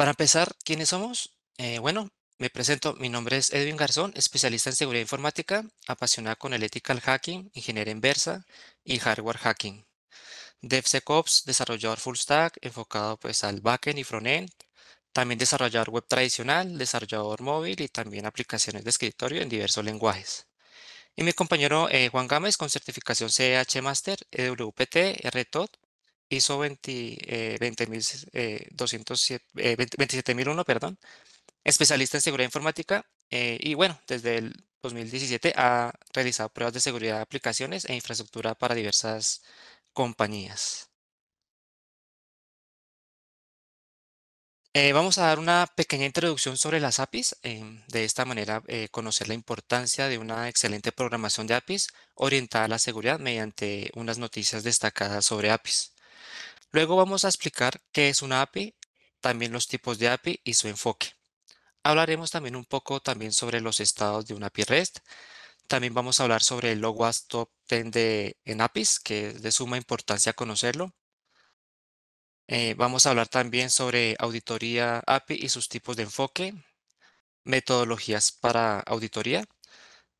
Para empezar, ¿quiénes somos? Eh, bueno, me presento, mi nombre es Edwin Garzón, especialista en seguridad informática, apasionado con el ethical hacking, ingeniería inversa y hardware hacking. DevSecOps, desarrollador full stack, enfocado pues al backend y frontend. También desarrollador web tradicional, desarrollador móvil y también aplicaciones de escritorio en diversos lenguajes. Y mi compañero eh, Juan Gámez con certificación CH Master, EWPT, RTOT ISO eh, 207, 27001, eh, eh, perdón, especialista en seguridad informática eh, y bueno, desde el 2017 ha realizado pruebas de seguridad de aplicaciones e infraestructura para diversas compañías. vamos a dar una pequeña introducción sobre las APIs. Em, de esta manera, conocer la importancia de una excelente programación de APIs orientada a la seguridad mediante unas noticias destacadas sobre APIs. Luego vamos a explicar qué es una API, también los tipos de API y su enfoque. Hablaremos también un poco también sobre los estados de una API REST. También vamos a hablar sobre el OWASP Top 10 en APIs, que es de suma importancia conocerlo. Eh, vamos a hablar también sobre auditoría API y sus tipos de enfoque, metodologías para auditoría,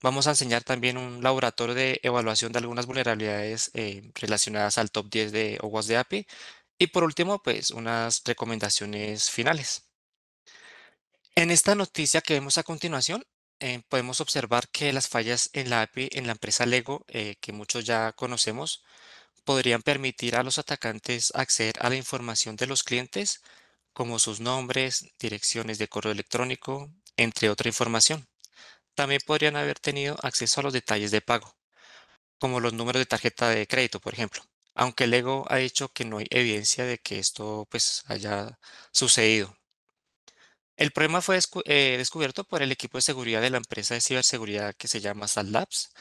Vamos a enseñar también un laboratorio de evaluación de algunas vulnerabilidades eh, relacionadas al top 10 de OWASP de API. Y por último, pues unas recomendaciones finales. En esta noticia que vemos a continuación, eh, podemos observar que las fallas en la API en la empresa Lego, eh, que muchos ya conocemos, podrían permitir a los atacantes acceder a la información de los clientes, como sus nombres, direcciones de correo electrónico, entre otra información también podrían haber tenido acceso a los detalles de pago, como los números de tarjeta de crédito, por ejemplo, aunque Lego ha dicho que no hay evidencia de que esto pues, haya sucedido. El problema fue eh, descubierto por el equipo de seguridad de la empresa de ciberseguridad que se llama Salt Labs,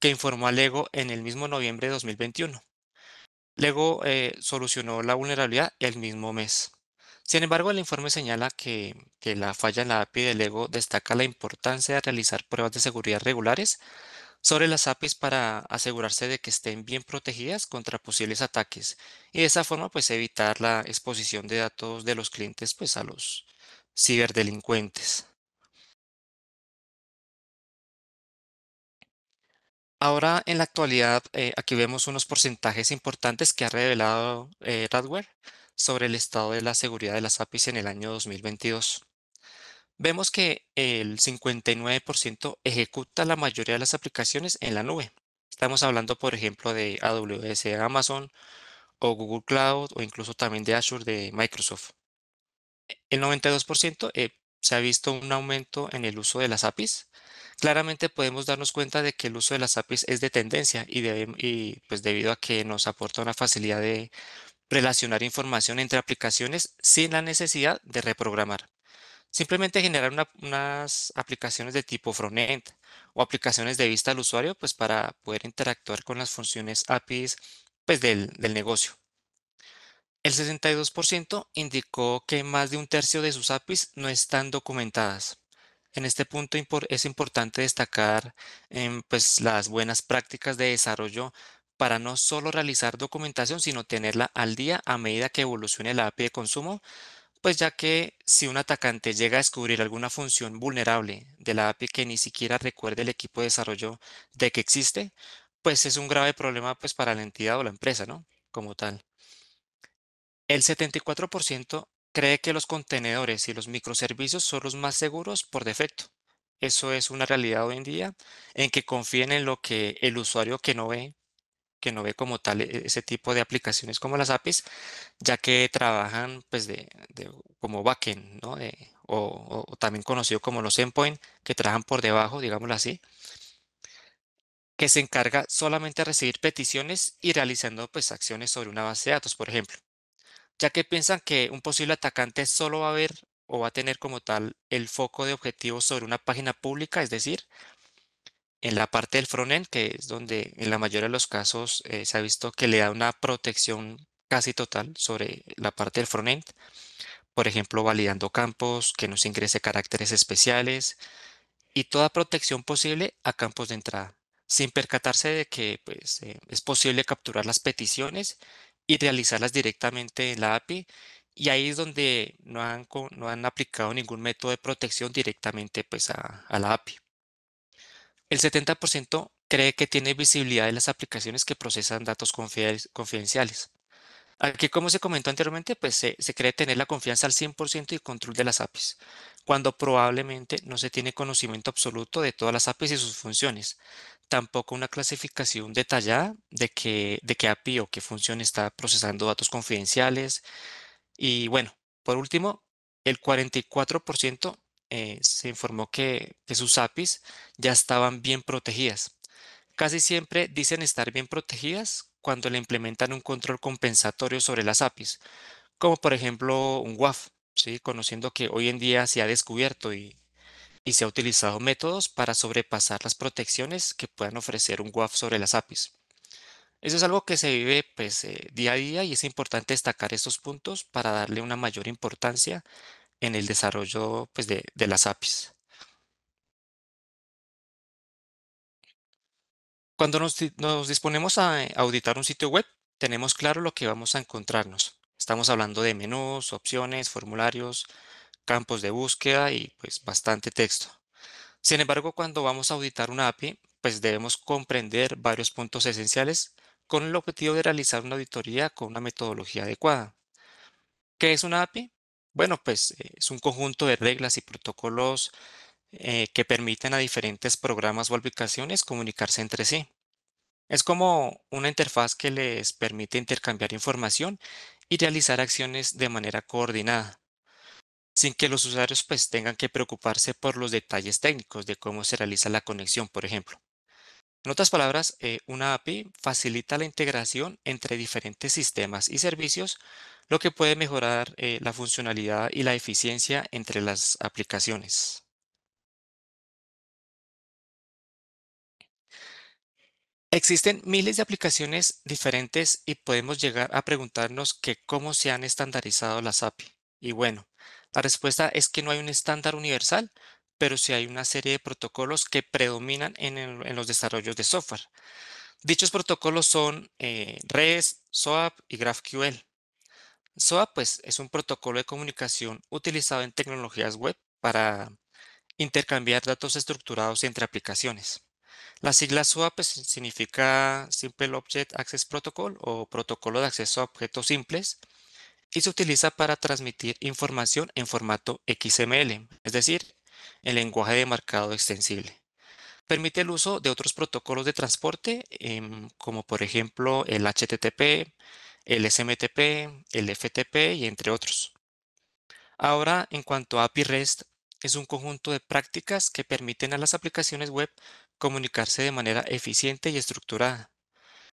que informó a Lego en el mismo noviembre de 2021. Lego eh, solucionó la vulnerabilidad el mismo mes. Sin embargo, el informe señala que, que la falla en la API de Lego destaca la importancia de realizar pruebas de seguridad regulares sobre las APIs para asegurarse de que estén bien protegidas contra posibles ataques y de esa forma pues evitar la exposición de datos de los clientes pues a los ciberdelincuentes. Ahora en la actualidad eh, aquí vemos unos porcentajes importantes que ha revelado eh, Radware sobre el estado de la seguridad de las APIs en el año 2022. Vemos que el 59% ejecuta la mayoría de las aplicaciones en la nube. Estamos hablando, por ejemplo, de AWS de Amazon o Google Cloud o incluso también de Azure de Microsoft. El 92% eh, se ha visto un aumento en el uso de las APIs. Claramente podemos darnos cuenta de que el uso de las APIs es de tendencia y, y pues debido a que nos aporta una facilidad de relacionar información entre aplicaciones sin la necesidad de reprogramar. Simplemente generar unas aplicaciones de tipo frontend o aplicaciones de vista al usuario pues para poder interactuar con las funciones APIs pues del, negocio. El 62% indicó que más de un tercio de sus APIs no están documentadas. En este punto es importante destacar em, pues, las buenas prácticas de desarrollo para no solo realizar documentación, sino tenerla al día a medida que evolucione la API de consumo, pues ya que si un atacante llega a descubrir alguna función vulnerable de la API que ni siquiera recuerde el equipo de desarrollo de que existe, pues es un grave problema pues para la entidad o la empresa, ¿no? Como tal. El 74% cree que los contenedores y los microservicios son los más seguros por defecto. Eso es una realidad hoy en día en que confíen en lo que el usuario que no ve que no ve como tal e, ese tipo de aplicaciones como las APIs, ya que trabajan pues de, como backend, ¿no? o, también conocido como los endpoints, que trabajan por debajo, digámoslo así, que se encarga solamente de recibir peticiones y realizando pues acciones sobre una base de datos, por ejemplo, ya que piensan que un posible atacante solo va a ver o va a tener como tal el foco de objetivo sobre una página pública, es decir, en la parte del frontend, que es donde en la mayoría de los casos eh, se ha visto que le da una protección casi total sobre la parte del frontend. Por ejemplo, validando campos, que nos ingrese caracteres especiales y toda protección posible a campos de entrada, sin percatarse de que pues, eh, es posible capturar las peticiones y realizarlas directamente en la API. Y ahí es donde no han, no han aplicado ningún método de protección directamente pues, a la API. El 70% cree que tiene visibilidad de las aplicaciones que procesan datos confidenciales. Aquí, como se comentó anteriormente, pues, se, cree tener la confianza al 100% y control de las APIs, cuando probablemente no se tiene conocimiento absoluto de todas las APIs y sus funciones, tampoco una clasificación detallada de qué, de qué API o qué función está procesando datos confidenciales. Y bueno, por último, el 44% eh, se informó que, sus APIs ya estaban bien protegidas. Casi siempre dicen estar bien protegidas cuando le implementan un control compensatorio sobre las APIs, como por ejemplo un WAF, ¿sí? conociendo que hoy en día se ha descubierto y, se ha utilizado métodos para sobrepasar las protecciones que puedan ofrecer un WAF sobre las APIs. Eso es algo que se vive pues, eh, día a día y es importante destacar estos puntos para darle una mayor importancia en el desarrollo pues, de, las APIs. Cuando nos, disponemos a eh, auditar un sitio web, tenemos claro lo que vamos a encontrarnos. Estamos hablando de menús, opciones, formularios, campos de búsqueda y pues bastante texto. Sin embargo, cuando vamos a auditar una API, pues debemos comprender varios puntos esenciales con el objetivo de realizar una auditoría con una metodología adecuada. ¿Qué es una API? Bueno, pues eh, es un conjunto de reglas y protocolos eh, que permiten a diferentes programas o aplicaciones comunicarse entre sí. Es como una interfaz que les permite intercambiar información y realizar acciones de manera coordinada, sin que los usuarios pues tengan que preocuparse por los detalles técnicos de cómo se realiza la conexión, por ejemplo. En otras palabras, eh, una API facilita la integración entre diferentes sistemas y servicios lo que puede mejorar eh, la funcionalidad y la eficiencia entre las aplicaciones. Existen miles de aplicaciones diferentes y podemos llegar a preguntarnos cómo se han estandarizado las API. Y bueno, la respuesta es que no hay un estándar universal, pero sí hay una serie de protocolos que predominan en, los desarrollos de software. Dichos protocolos son eh, REST, SOAP y GraphQL. SOAP pues, es un protocolo de comunicación utilizado en tecnologías web para intercambiar datos estructurados entre aplicaciones. La sigla SOAP pues, significa Simple Object Access Protocol o protocolo de acceso a objetos simples y se utiliza para transmitir información en formato XML, es decir, en lenguaje de marcado extensible. Permite el uso de otros protocolos de transporte, em, como por ejemplo el HTTP, el SMTP, el FTP y entre otros. Ahora, en cuanto a API REST, es un conjunto de prácticas que permiten a las aplicaciones web comunicarse de manera eficiente y estructurada.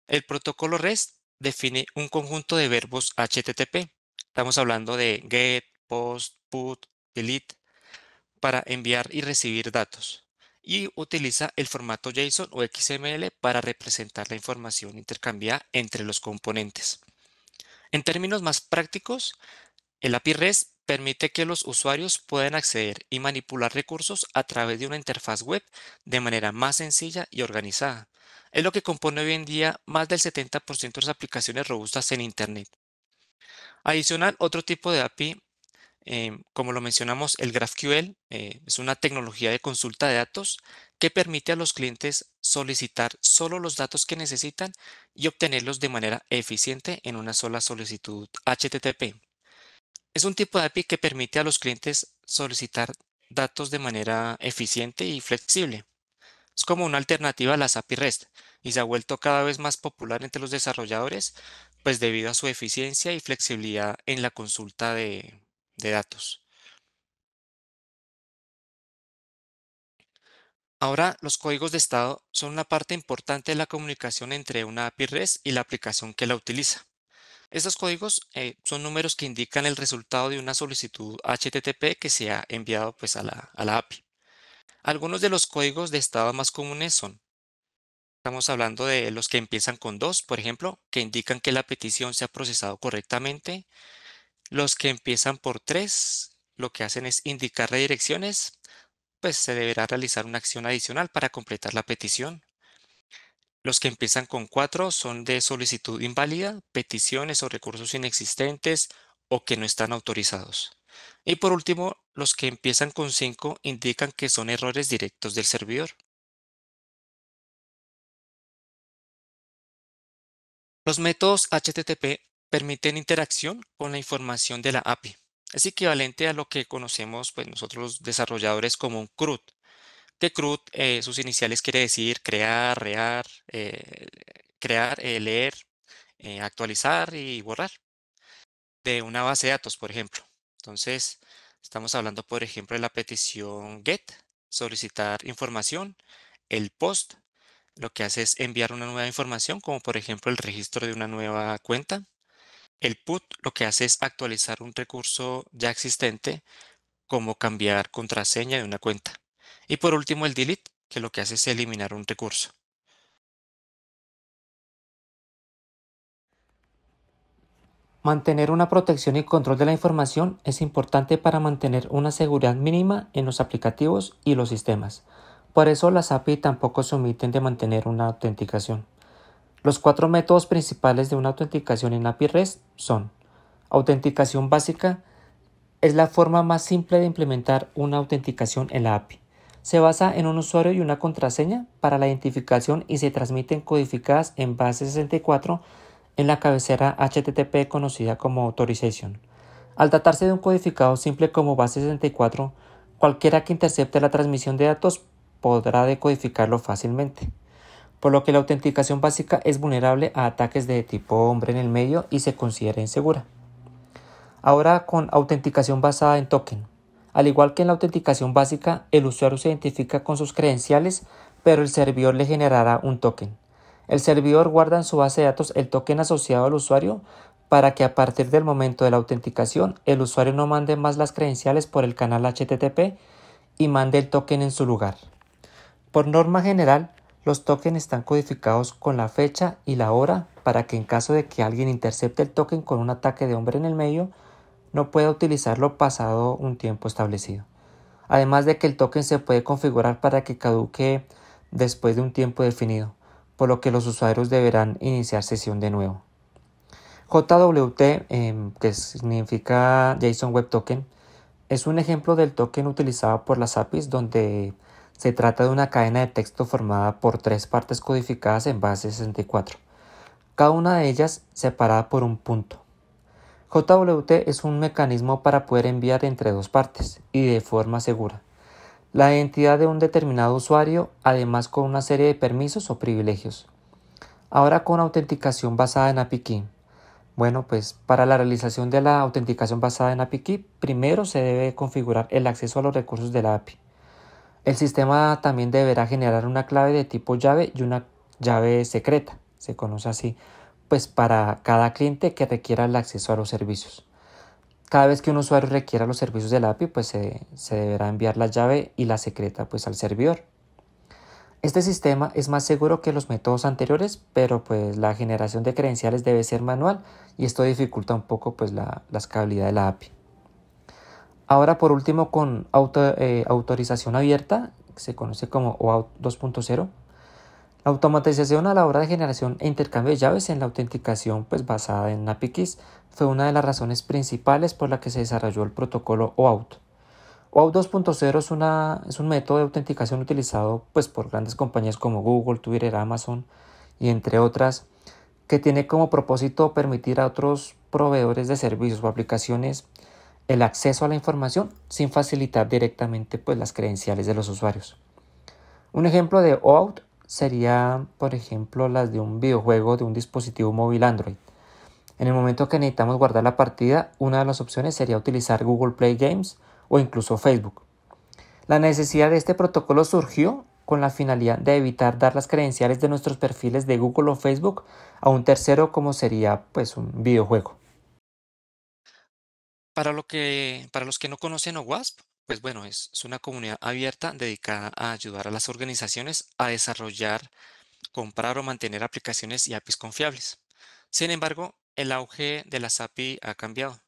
El protocolo REST define un conjunto de verbos HTTP. Estamos hablando de GET, POST, PUT, DELETE, para enviar y recibir datos. Y utiliza el formato JSON o XML para representar la información intercambiada entre los componentes. En términos más prácticos, el API REST permite que los usuarios puedan acceder y manipular recursos a través de una interfaz web de manera más sencilla y organizada. Es lo que compone hoy en día más del 70% de las aplicaciones robustas en Internet. Adicional, otro tipo de API, em, como lo mencionamos, el GraphQL, eh, es una tecnología de consulta de datos que permite a los clientes solicitar solo los datos que necesitan y obtenerlos de manera eficiente en una sola solicitud HTTP. Es un tipo de API que permite a los clientes solicitar datos de manera eficiente y flexible. Es como una alternativa a las API REST y se ha vuelto cada vez más popular entre los desarrolladores, pues debido a su eficiencia y flexibilidad en la consulta de datos. Ahora, los códigos de estado son una parte importante de la comunicación entre una API REST y la aplicación que la utiliza. Estos códigos eh, son números que indican el resultado de una solicitud HTTP que se ha enviado pues, a, la, a la API. Algunos de los códigos de estado más comunes son, estamos hablando de los que empiezan con 2, por ejemplo, que indican que la petición se ha procesado correctamente. Los que empiezan por 3, lo que hacen es indicar redirecciones pues se deberá realizar una acción adicional para completar la petición. Los que empiezan con 4 son de solicitud inválida, peticiones o recursos inexistentes o que no están autorizados. Y por último, los que empiezan con 5 indican que son errores directos del servidor. Los métodos HTTP permiten interacción con la información de la API. Es equivalente a lo que conocemos pues, nosotros los desarrolladores como un CRUD, que CRUD, eh, sus iniciales quiere decir crear, rear, eh, crear, eh, leer, actualizar y borrar de una base de datos, por ejemplo. Entonces, estamos hablando, por ejemplo, de la petición GET, solicitar información, el POST, lo que hace es enviar una nueva información, como por ejemplo el registro de una nueva cuenta, el put lo que hace es actualizar un recurso ya existente, como cambiar contraseña de una cuenta. Y por último, el delete, que lo que hace es eliminar un recurso. Mantener una protección y control de la información es importante para mantener una seguridad mínima en los aplicativos y los sistemas. Por eso las API tampoco se omiten de mantener una autenticación. Los cuatro métodos principales de una autenticación en API REST son autenticación básica es la forma más simple de implementar una autenticación en la API. Se basa en un usuario y una contraseña para la identificación y se transmiten codificadas en base 64 en la cabecera HTTP conocida como Authorization. Al tratarse de un codificado simple como base 64, cualquiera que intercepte la transmisión de datos podrá decodificarlo fácilmente por lo que la autenticación básica es vulnerable a ataques de tipo hombre en el medio y se considera insegura. Ahora con autenticación basada en token. Al igual que en la autenticación básica, el usuario se identifica con sus credenciales, pero el servidor le generará un token. El servidor guarda en su base de datos el token asociado al usuario para que a partir del momento de la autenticación el usuario no mande más las credenciales por el canal HTTP y mande el token en su lugar. Por norma general, los tokens están codificados con la fecha y la hora para que en caso de que alguien intercepte el token con un ataque de hombre en el medio, no pueda utilizarlo pasado un tiempo establecido. Además de que el token se puede configurar para que caduque después de un tiempo definido, por lo que los usuarios deberán iniciar sesión de nuevo. JWT, em, que significa JSON Web Token, es un ejemplo del token utilizado por las APIs donde se trata de una cadena de texto formada por tres partes codificadas en base 64, cada una de ellas separada por un punto. JWT es un mecanismo para poder enviar entre dos partes y de forma segura la identidad de un determinado usuario, además con una serie de permisos o privilegios. Ahora con autenticación basada en API Key. Bueno, pues para la realización de la autenticación basada en API Key, primero se debe configurar el acceso a los recursos de la API. El sistema también deberá generar una clave de tipo llave y una llave secreta, se conoce así, pues para cada cliente que requiera el acceso a los servicios. Cada vez que un usuario requiera los servicios la API, pues se, deberá enviar la llave y la secreta pues al servidor. Este sistema es más seguro que los métodos anteriores, pero pues la generación de credenciales debe ser manual y esto dificulta un poco pues la escalabilidad de la API. Ahora por último con eh, autorización abierta, que se conoce como OAuth 2.0. La automatización a la hora de generación e intercambio de llaves en la autenticación pues, basada en NAPIKIS fue una de las razones principales por la que se desarrolló el protocolo OAuth. OAuth 2.0 es, es, un método de autenticación utilizado pues, por grandes compañías como Google, Twitter, Amazon y entre otras, que tiene como propósito permitir a otros proveedores de servicios o aplicaciones el acceso a la información sin facilitar directamente pues, las credenciales de los usuarios. Un ejemplo de OAuth sería, por ejemplo, las de un videojuego de un dispositivo móvil Android. En el momento que necesitamos guardar la partida, una de las opciones sería utilizar Google Play Games o incluso Facebook. La necesidad de este protocolo surgió con la finalidad de evitar dar las credenciales de nuestros perfiles de Google o Facebook a un tercero como sería pues un videojuego. Para, los que no conocen OWASP, pues bueno, es, una comunidad abierta dedicada a ayudar a las organizaciones a desarrollar, comprar o mantener aplicaciones y APIs confiables. Sin embargo, el auge de las API ha cambiado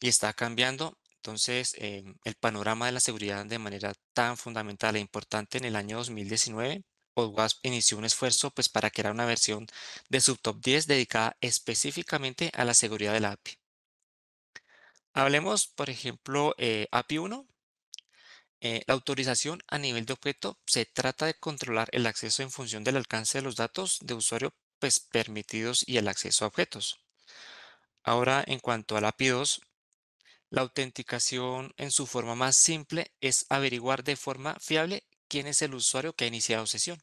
y está cambiando entonces eh, el panorama de la seguridad de manera tan fundamental e importante en el año 2019. OWASP pues inició un esfuerzo pues, para crear una versión de Subtop 10 dedicada específicamente a la seguridad de la API. Hablemos, por ejemplo, eh, API 1. Eh, la autorización a nivel de objeto se trata de controlar el acceso en función del alcance de los datos de usuario pues, permitidos y el acceso a objetos. Ahora, en cuanto al API 2, la autenticación en su forma más simple es averiguar de forma fiable quién es el usuario que ha iniciado sesión.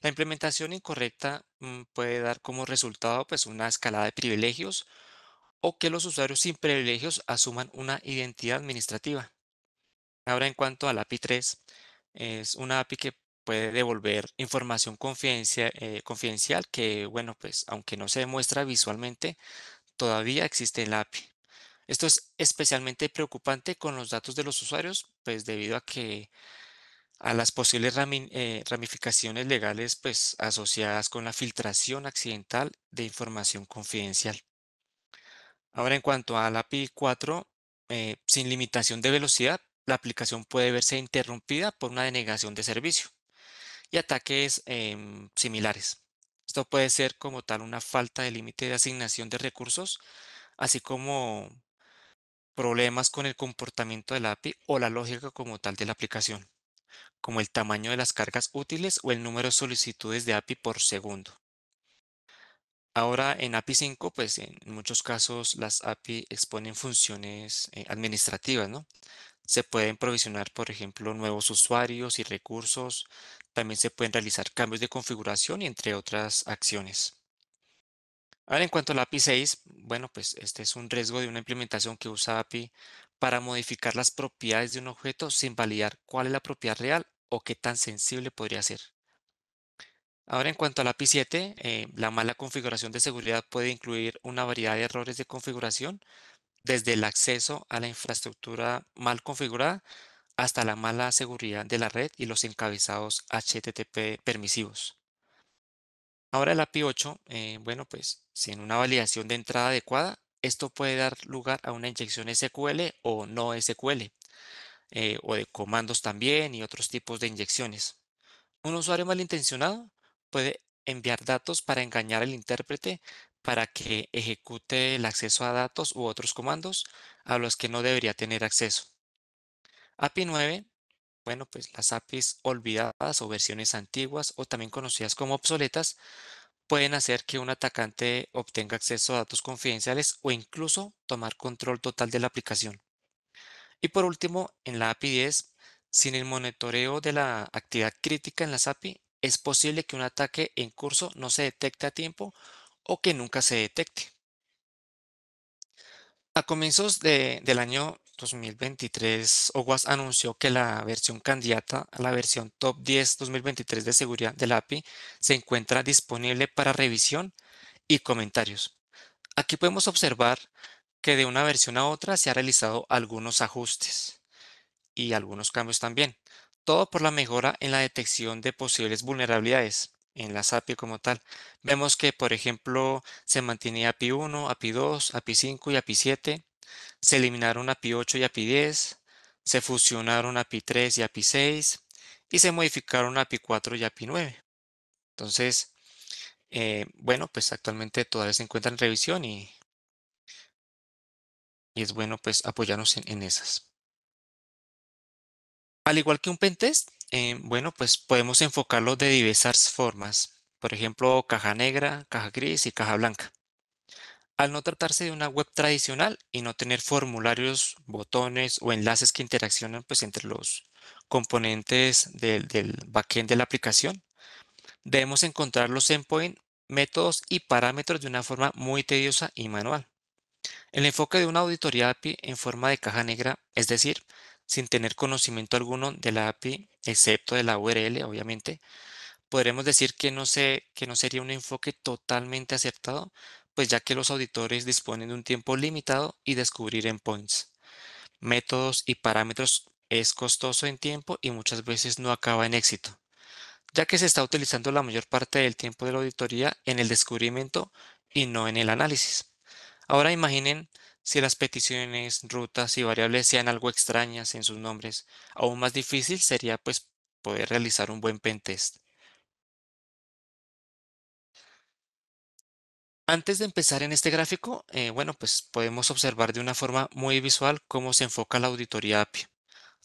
La implementación incorrecta mm, puede dar como resultado pues, una escalada de privilegios o que los usuarios sin privilegios asuman una identidad administrativa. Ahora en cuanto al API 3, es una API que puede devolver información eh, confidencial que, bueno, pues aunque no se demuestra visualmente, todavía existe en la API. Esto es especialmente preocupante con los datos de los usuarios, pues debido a que a las posibles eh, ramificaciones legales pues asociadas con la filtración accidental de información confidencial. Ahora en cuanto a la API 4, eh, sin limitación de velocidad, la aplicación puede verse interrumpida por una denegación de servicio y ataques em, similares. Esto puede ser como tal una falta de límite de asignación de recursos, así como problemas con el comportamiento del API o la lógica como tal de la aplicación, como el tamaño de las cargas útiles o el número de solicitudes de API por segundo. Ahora en API 5, pues en muchos casos las API exponen funciones eh, administrativas, ¿no? Se pueden provisionar, por ejemplo, nuevos usuarios y recursos. También se pueden realizar cambios de configuración y entre otras acciones. Ahora en cuanto a la API 6, bueno, pues este es un riesgo de una implementación que usa API para modificar las propiedades de un objeto sin validar cuál es la propiedad real o qué tan sensible podría ser. Ahora en cuanto a la API 7, la mala configuración de seguridad puede incluir una variedad de errores de configuración, desde el acceso a la infraestructura mal configurada hasta la mala seguridad de la red y los encabezados HTTP permisivos. Ahora la API 8, bueno pues sin una validación de entrada adecuada, esto puede dar lugar a una inyección SQL o no SQL, eh, o de comandos también y otros tipos de inyecciones. Un usuario malintencionado puede enviar datos para engañar al intérprete para que ejecute el acceso a datos u otros comandos a los que no debería tener acceso. API 9, bueno, pues las APIs olvidadas o versiones antiguas o también conocidas como obsoletas pueden hacer que un atacante obtenga acceso a datos confidenciales o incluso tomar control total de la aplicación. Y por último, en la API 10, sin el monitoreo de la actividad crítica en las API, es posible que un ataque en curso no se detecte a tiempo o que nunca se detecte. A comienzos del año 2023, OWASP anunció que la versión candidata a la versión Top 10 2023 de seguridad del API se encuentra disponible para revisión y comentarios. Aquí podemos observar que de una versión a otra se han realizado algunos ajustes y algunos cambios también todo por la mejora en la detección de posibles vulnerabilidades en las API como tal. Vemos que, por ejemplo, se mantiene API 1, API 2, API 5 y API 7. Se eliminaron API 8 y API 10. Se fusionaron API 3 y API 6. Y se modificaron API 4 y API 9. Entonces, bueno, pues actualmente todavía se encuentran en revisión y, y es bueno pues apoyarnos en esas. Al igual que un pentest, eh, bueno, pues podemos enfocarlo de diversas formas. Por ejemplo, caja negra, caja gris y caja blanca. Al no tratarse de una web tradicional y no tener formularios, botones o enlaces que interaccionan pues, entre los componentes del, del backend de la aplicación, debemos encontrar los endpoints, métodos y parámetros de una forma muy tediosa y manual. El enfoque de una auditoría API en forma de caja negra, es decir, sin tener conocimiento alguno de la API, excepto de la URL, obviamente, podremos decir que no, sé, que no sería un enfoque totalmente acertado, pues ya que los auditores disponen de un tiempo limitado y descubrir endpoints. Métodos y parámetros es costoso en tiempo y muchas veces no acaba en éxito, ya que se está utilizando la mayor parte del tiempo de la auditoría en el descubrimiento y no en el análisis. Ahora imaginen si las peticiones, rutas y variables sean algo extrañas en sus nombres, aún más difícil sería pues poder realizar un buen pentest. Antes de empezar en este gráfico, eh, bueno, pues podemos observar de una forma muy visual cómo se enfoca la auditoría API.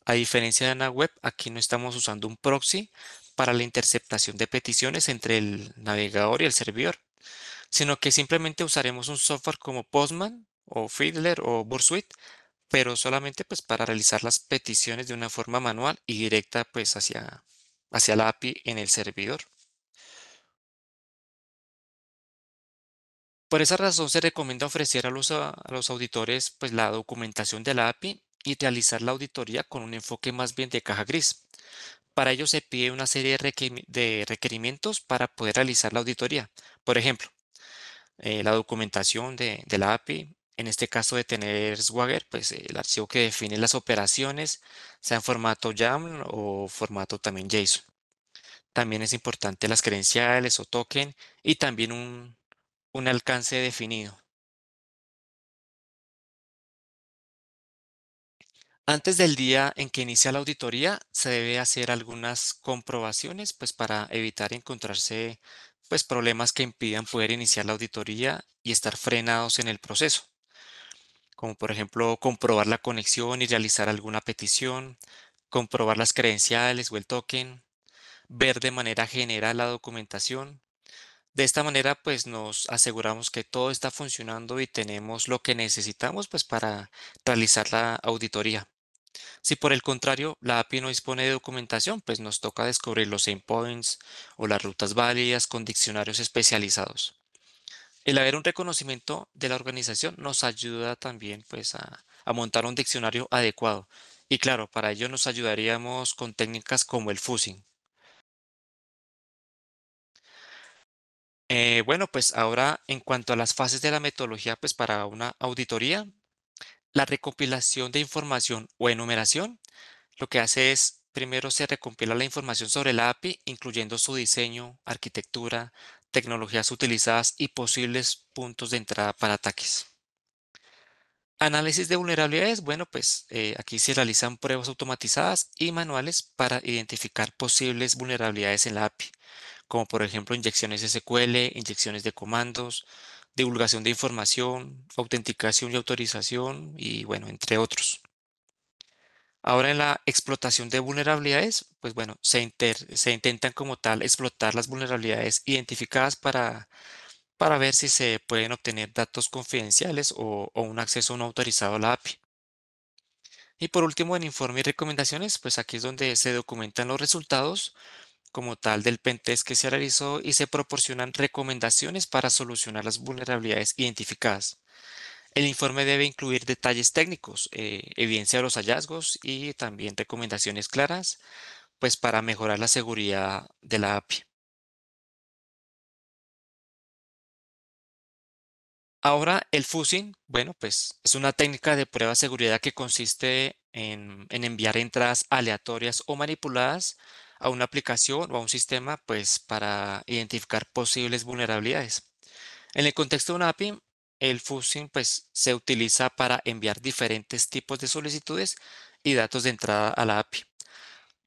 A diferencia de una web, aquí no estamos usando un proxy para la interceptación de peticiones entre el navegador y el servidor, sino que simplemente usaremos un software como Postman o Fiddler o Bursuit, pero solamente pues para realizar las peticiones de una forma manual y directa pues hacia, hacia la API en el servidor. Por esa razón se recomienda ofrecer a los, a los auditores pues la documentación de la API y realizar la auditoría con un enfoque más bien de caja gris. Para ello se pide una serie de requerimientos para poder realizar la auditoría. Por ejemplo, eh, la documentación de, la API, en este caso de tener Swagger, pues eh, el archivo que define las operaciones, sea en formato YAML o formato también JSON. También es importante las credenciales o token y también un, alcance definido. Antes del día en que inicia la auditoría, se debe hacer algunas comprobaciones pues, para evitar encontrarse pues, problemas que impidan poder iniciar la auditoría y estar frenados en el proceso como por ejemplo comprobar la conexión y realizar alguna petición, comprobar las credenciales o el token, ver de manera general la documentación. De esta manera, pues nos aseguramos que todo está funcionando y tenemos lo que necesitamos pues, para realizar la auditoría. Si por el contrario la API no dispone de documentación, pues nos toca descubrir los endpoints o las rutas válidas con diccionarios especializados el haber un reconocimiento de la organización nos ayuda también pues, a, montar un diccionario adecuado. Y claro, para ello nos ayudaríamos con técnicas como el fusing. Eh, bueno, pues ahora en cuanto a las fases de la metodología, pues para una auditoría, la recopilación de información o enumeración, lo que hace es primero se recompila la información sobre la API, incluyendo su diseño, arquitectura, tecnologías utilizadas y posibles puntos de entrada para ataques. Análisis de vulnerabilidades. Bueno, pues eh, aquí se realizan pruebas automatizadas y manuales para identificar posibles vulnerabilidades en la API, como por ejemplo inyecciones SQL, inyecciones de comandos, divulgación de información, autenticación y autorización y bueno, entre otros. Ahora en la explotación de vulnerabilidades, pues bueno, se, intentan como tal explotar las vulnerabilidades identificadas para, para ver si se pueden obtener datos confidenciales o, o, un acceso no autorizado a la API. Y por último, en informe y recomendaciones, pues aquí es donde se documentan los resultados como tal del pentest que se realizó y se proporcionan recomendaciones para solucionar las vulnerabilidades identificadas. El informe debe incluir detalles técnicos, eh, evidencia de los hallazgos y también recomendaciones claras pues, para mejorar la seguridad de la API. Ahora, el fuzzing, bueno, pues es una técnica de prueba de seguridad que consiste en, en, enviar entradas aleatorias o manipuladas a una aplicación o a un sistema, pues para identificar posibles vulnerabilidades. En el contexto de una API, el fuzzing, pues, se utiliza para enviar diferentes tipos de solicitudes y datos de entrada a la API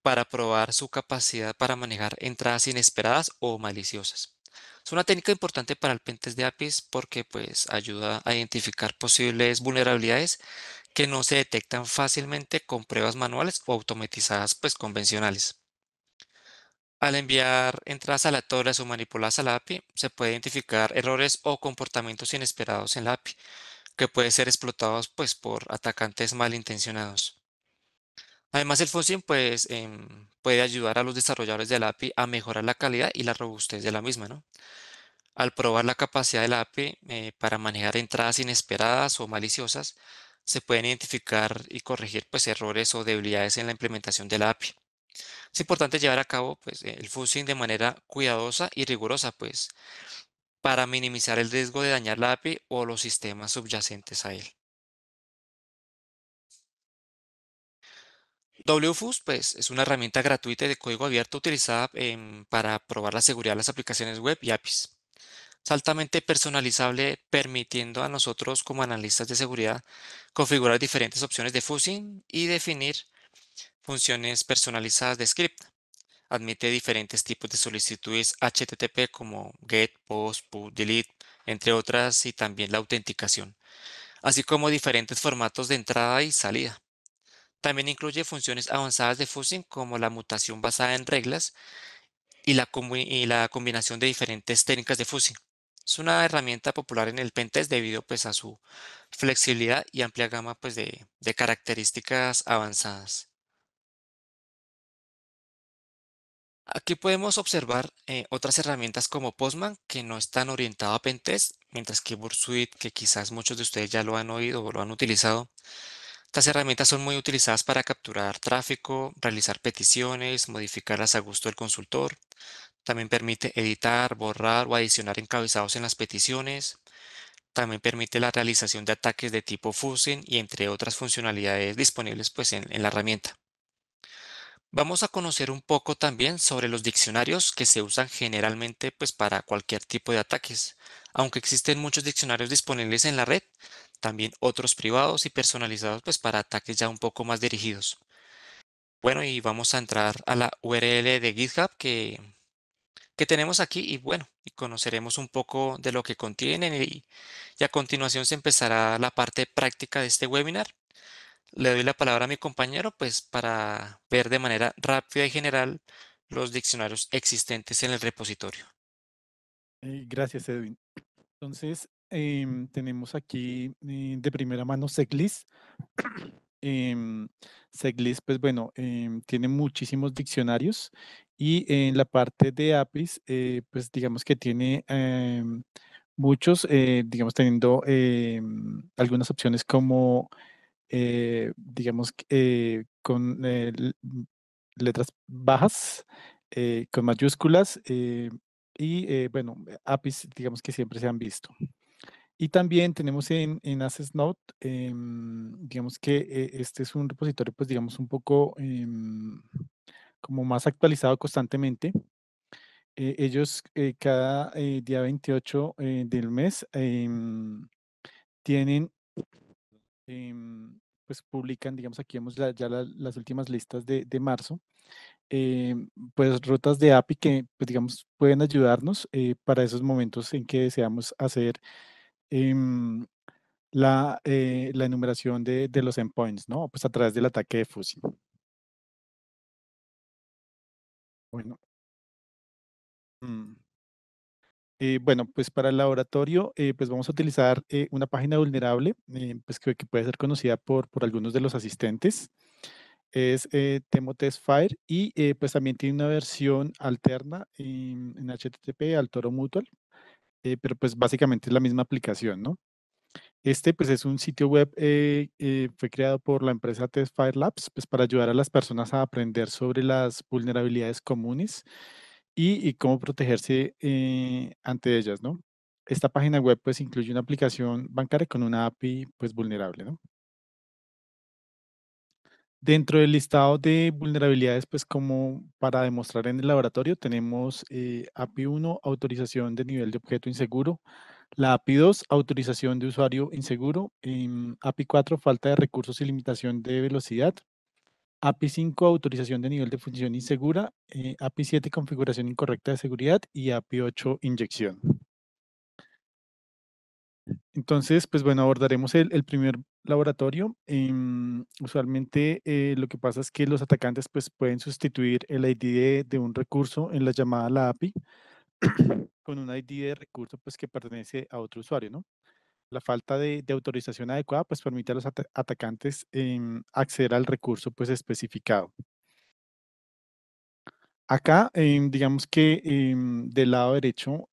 para probar su capacidad para manejar entradas inesperadas o maliciosas. Es una técnica importante para el pentest de APIs porque pues, ayuda a identificar posibles vulnerabilidades que no se detectan fácilmente con pruebas manuales o automatizadas pues, convencionales. Al enviar entradas aleatorias o manipuladas a la API, se puede identificar errores o comportamientos inesperados en la API, que pueden ser explotados pues, por atacantes malintencionados. Además, el FOSIM pues, em, puede ayudar a los desarrolladores de la API a mejorar la calidad y la robustez de la misma. ¿no? Al probar la capacidad de la API eh, para manejar entradas inesperadas o maliciosas, se pueden identificar y corregir pues, errores o debilidades en la implementación de la API es importante llevar a cabo pues, e, el fusing de manera cuidadosa y rigurosa, pues, para minimizar el riesgo de dañar la API o los sistemas subyacentes a él. WFUS pues, es una herramienta gratuita de código abierto utilizada em, para probar la seguridad de las aplicaciones web y APIs. Es altamente personalizable, permitiendo a nosotros como analistas de seguridad configurar diferentes opciones de fusing y definir Funciones personalizadas de script. Admite diferentes tipos de solicitudes HTTP como GET, POST, PUT, DELETE, entre otras, y también la autenticación, así como diferentes formatos de entrada y salida. También incluye funciones avanzadas de Fusing, como la mutación basada en reglas y la, combinación de diferentes técnicas de Fusing. Es una herramienta popular en el pentest debido pues, a su flexibilidad y amplia gama pues, de características avanzadas. Aquí podemos observar eh, otras herramientas como Postman que no están orientadas a Pentest, mientras que Suite, que quizás muchos de ustedes ya lo han oído o lo han utilizado. Estas herramientas son muy utilizadas para capturar tráfico, realizar peticiones, modificarlas a gusto del consultor. También permite editar, borrar o adicionar encabezados en las peticiones. También permite la realización de ataques de tipo fuzzing y entre otras funcionalidades disponibles pues, en la herramienta. Vamos a conocer un poco también sobre los diccionarios que se usan generalmente pues, para cualquier tipo de ataques. Aunque existen muchos diccionarios disponibles en la red, también otros privados y personalizados pues, para ataques ya un poco más dirigidos. Bueno, y vamos a entrar a la URL de GitHub que, tenemos aquí y bueno, y conoceremos un poco de lo que contienen y, y a continuación se empezará la parte práctica de este webinar le doy la palabra a mi compañero pues para ver de manera rápida y general los diccionarios existentes en el repositorio. Eh, gracias, Edwin. Entonces, em, tenemos aquí eh, de primera mano Seglis. Eh, em, Seglis, pues bueno, em, tiene muchísimos diccionarios y en la parte de APIs, eh, pues digamos que tiene muchos, digamos, teniendo algunas opciones como eh, digamos, eh, con eh, letras bajas, con mayúsculas y, bueno, APIs, digamos que siempre se han visto. Y también tenemos en, en Note, em, digamos que este es un repositorio, pues digamos, un poco em, como más actualizado constantemente. ellos cada día 28 del mes em, tienen pues, publican, digamos, aquí hemos ya las últimas listas de, de marzo, eh, pues rutas de API que, pues digamos, pueden ayudarnos eh, para esos momentos en que deseamos hacer em, eh, la, la, enumeración de, de, los endpoints, ¿no? Pues a través del ataque de FUSI. Bueno. Mm. Eh, bueno, pues para el laboratorio, eh, pues vamos a utilizar eh, una página vulnerable, pues que, puede ser conocida por, algunos de los asistentes. Es Temo Test Fire y pues también tiene una versión alterna en, HTTP al Toro Mutual, pero pues básicamente es la misma aplicación, ¿no? Este pues es un sitio web, fue creado por la empresa TestFire Labs, pues para ayudar a las personas a aprender sobre las vulnerabilidades comunes y, cómo protegerse eh, ante ellas, ¿no? Esta página web pues incluye una aplicación bancaria con una API pues vulnerable, ¿no? Dentro del listado de vulnerabilidades, pues como para demostrar en el laboratorio, tenemos eh, API 1, autorización de nivel de objeto inseguro, la API 2, autorización de usuario inseguro, En em, API 4, falta de recursos y limitación de velocidad, API 5, autorización de nivel de función insegura, eh, API 7, configuración incorrecta de seguridad y API 8, inyección. Entonces, pues bueno, abordaremos el, primer laboratorio. Em, usualmente eh, lo que pasa es que los atacantes pues, pueden sustituir el ID de, un recurso en la llamada a la API con un ID de recurso pues, que pertenece a otro usuario, ¿no? La falta de, autorización adecuada pues permite a los atacantes em, acceder al recurso pues especificado. Acá, em, digamos que em, del lado derecho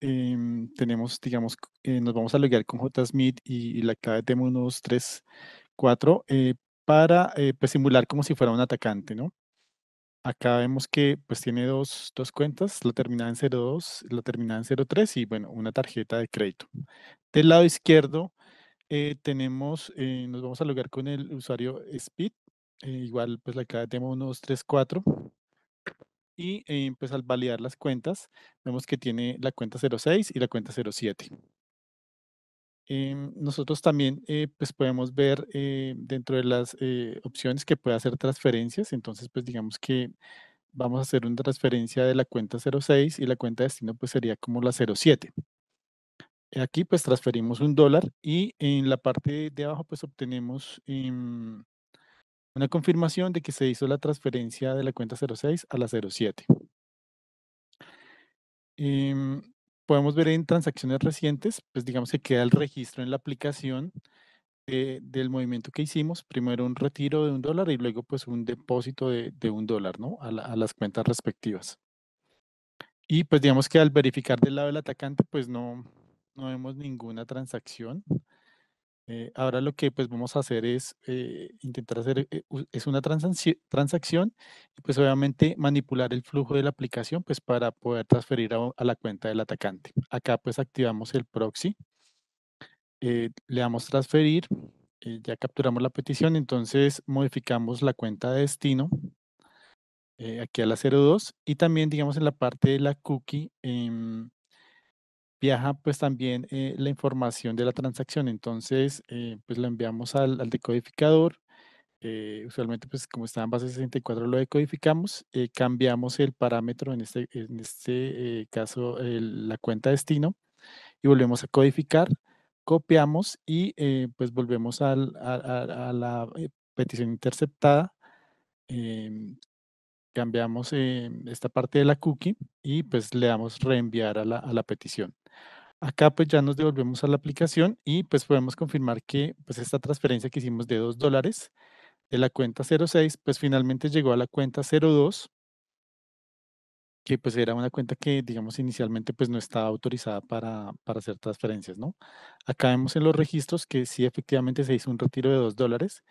tenemos, digamos, eh, nos vamos a loguear con J. y, y, la clave 4 1234 eh, para eh, pues simular como si fuera un atacante, ¿no? Acá vemos que pues tiene dos, cuentas, la terminada en 02, la terminada en 03 y bueno, una tarjeta de crédito. Del lado izquierdo eh, tenemos, eh, nos vamos a logar con el usuario Speed, eh, igual pues la clave tenemos 4 y pues al validar las cuentas vemos que tiene la cuenta 06 y la cuenta 07. Em, nosotros también eh, pues podemos ver eh, dentro de las eh, opciones que puede hacer transferencias. Entonces, pues digamos que vamos a hacer una transferencia de la cuenta 06 y la cuenta destino pues sería como la 07. Aquí pues transferimos un dólar y en la parte de abajo pues obtenemos em, una confirmación de que se hizo la transferencia de la cuenta 06 a la 07 podemos ver en transacciones recientes, pues digamos que queda el registro en la aplicación del movimiento que hicimos, primero un retiro de un dólar y luego pues un depósito de, de un dólar, ¿no? A, a, las cuentas respectivas. Y pues digamos que al verificar del lado del atacante, pues no, no vemos ninguna transacción eh, ahora lo que pues vamos a hacer es eh, intentar hacer eh, es una transacción y pues obviamente manipular el flujo de la aplicación pues para poder transferir a, a la cuenta del atacante. Acá pues activamos el proxy, le damos transferir, ya capturamos la petición, entonces modificamos la cuenta de destino aquí a la 02 y también digamos en la parte de la cookie em, viaja pues también eh, la información de la transacción. Entonces, eh, pues lo enviamos al, decodificador. Eh, usualmente, pues como está en base 64, lo decodificamos, cambiamos el parámetro, en este, en este caso la cuenta destino, y volvemos a codificar, copiamos y pues volvemos a, la petición interceptada em, cambiamos em, esta parte de la cookie y pues le damos reenviar a la petición. Acá pues ya nos devolvemos a la aplicación y pues podemos confirmar que pues esta transferencia que hicimos de 2 dólares de la cuenta 06 pues finalmente llegó a la cuenta 02 que pues era una cuenta que digamos inicialmente pues no estaba autorizada para, para hacer transferencias, ¿no? Acá vemos en los registros que sí efectivamente se hizo un retiro de 2 dólares